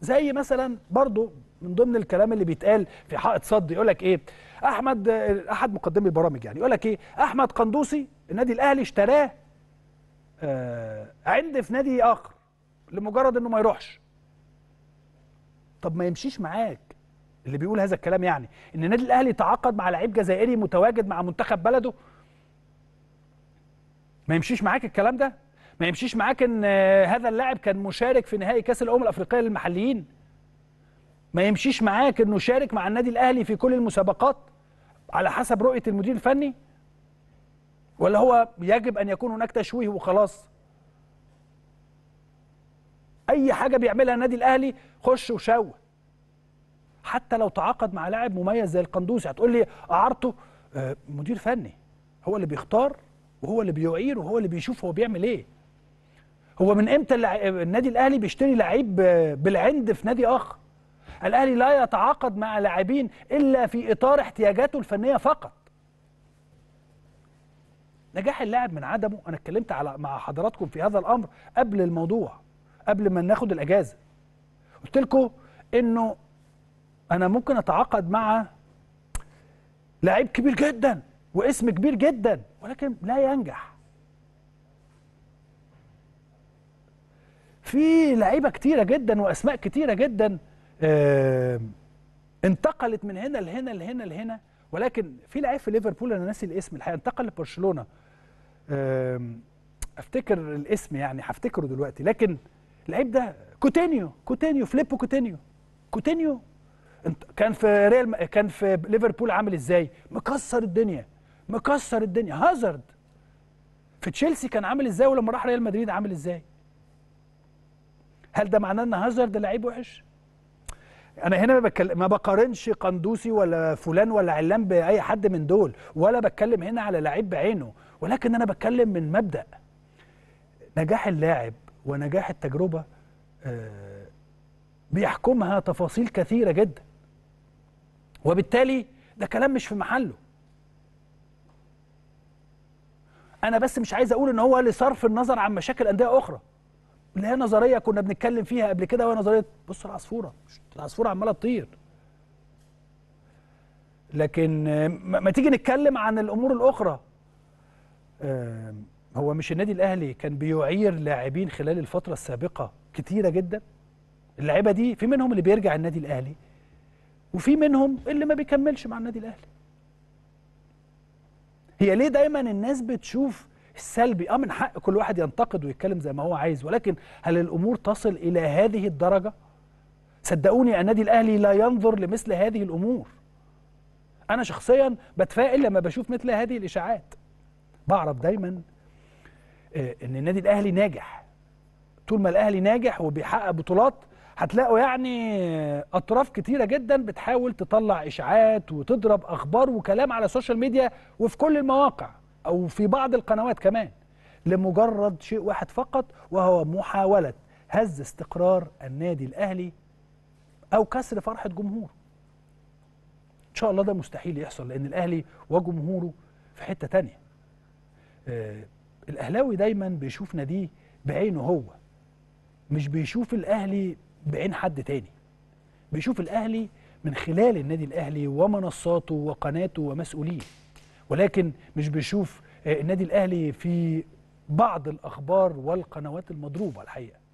زي مثلا برضو من ضمن الكلام اللي بيتقال في حائط صد يقول لك ايه احمد احد مقدمي البرامج يعني يقول لك ايه احمد قندوسي النادي الاهلي اشتراه آه عند في نادي اخر لمجرد انه ما يروحش طب ما يمشيش معاك اللي بيقول هذا الكلام يعني ان النادي الاهلي تعاقد مع لعيب جزائري متواجد مع منتخب بلده ما يمشيش معاك الكلام ده ما يمشيش معاك ان هذا اللاعب كان مشارك في نهائي كاس الامم الافريقيه للمحليين ما يمشيش معاك انه شارك مع النادي الاهلي في كل المسابقات على حسب رؤيه المدير الفني ولا هو يجب ان يكون هناك تشويه وخلاص اي حاجه بيعملها النادي الاهلي خش وشوه حتى لو تعاقد مع لاعب مميز زي القندوسي هتقول لي اعارته آه، مدير فني هو اللي بيختار وهو اللي بيعير وهو اللي بيشوف هو بيعمل ايه هو من امتى النادي الاهلي بيشتري لعيب بالعند في نادي اخر الاهلي لا يتعاقد مع لاعبين الا في اطار احتياجاته الفنيه فقط نجاح اللاعب من عدمه انا اتكلمت على مع حضراتكم في هذا الامر قبل الموضوع قبل ما ناخد الاجازه قلت لكم انه انا ممكن اتعاقد مع لعيب كبير جدا واسم كبير جدا ولكن لا ينجح في لعيبه كتيره جدا واسماء كتيره جدا آه انتقلت من هنا لهنا لهنا لهنا ولكن في لعيب في ليفربول انا ناسي الاسم الحقيقه انتقل لبرشلونه آه افتكر الاسم يعني هفتكره دلوقتي لكن اللعيب ده كوتينيو كوتينيو فليبو كوتينيو كوتينيو كان في ريال كان في ليفربول عامل ازاي مكسر الدنيا مكسر الدنيا هازارد في تشيلسي كان عامل ازاي ولما راح ريال مدريد عامل ازاي هل ده معناه ان هازارد لعيب وحش؟ انا هنا ما, ما بقارنش قندوسي ولا فلان ولا علان باي حد من دول ولا بتكلم هنا على لعيب بعينه ولكن انا بتكلم من مبدا نجاح اللاعب ونجاح التجربه آه، بيحكمها تفاصيل كثيره جدا وبالتالي ده كلام مش في محله انا بس مش عايز اقول ان هو لصرف النظر عن مشاكل انديه اخرى اللي هي نظريه كنا بنتكلم فيها قبل كده وهي نظريه بص العصفوره العصفوره عماله تطير لكن ما تيجي نتكلم عن الامور الاخرى آه، هو مش النادي الاهلي كان بيعير لاعبين خلال الفتره السابقه كتيره جدا اللعيبه دي في منهم اللي بيرجع النادي الاهلي وفي منهم اللي ما بيكملش مع النادي الاهلي هي ليه دايما الناس بتشوف السلبي اه من حق كل واحد ينتقد ويتكلم زي ما هو عايز ولكن هل الامور تصل الى هذه الدرجه صدقوني النادي الاهلي لا ينظر لمثل هذه الامور انا شخصيا بتفائل لما بشوف مثل هذه الاشاعات بعرف دايما آه، ان النادي الاهلي ناجح طول ما الاهلي ناجح وبيحقق بطولات هتلاقوا يعني اطراف كتيره جدا بتحاول تطلع اشاعات وتضرب اخبار وكلام على السوشيال ميديا وفي كل المواقع أو في بعض القنوات كمان لمجرد شيء واحد فقط وهو محاولة هز استقرار النادي الأهلي أو كسر فرحة جمهوره إن شاء الله ده مستحيل يحصل لأن الأهلي وجمهوره في حتة تانية آه الأهلاوي دايما بيشوف ناديه بعينه هو مش بيشوف الأهلي بعين حد تاني بيشوف الأهلي من خلال النادي الأهلي ومنصاته وقناته ومسؤوليه ولكن مش بيشوف آه، النادي الاهلي في بعض الاخبار والقنوات المضروبه الحقيقه